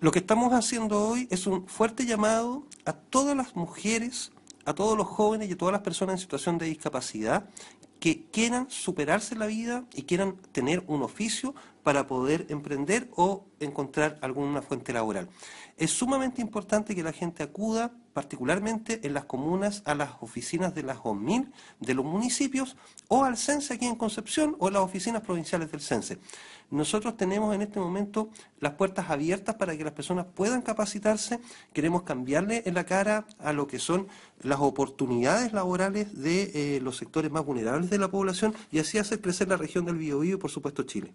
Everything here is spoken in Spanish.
Lo que estamos haciendo hoy es un fuerte llamado a todas las mujeres, a todos los jóvenes y a todas las personas en situación de discapacidad que quieran superarse la vida y quieran tener un oficio para poder emprender o encontrar alguna fuente laboral. Es sumamente importante que la gente acuda, particularmente en las comunas, a las oficinas de las mil de los municipios, o al CENSE e aquí en Concepción, o las oficinas provinciales del CENSE. E. Nosotros tenemos en este momento las puertas abiertas para que las personas puedan capacitarse. Queremos cambiarle en la cara a lo que son las oportunidades laborales de eh, los sectores más vulnerables de la población y así hacer crecer la región del Biobío y, por supuesto, Chile.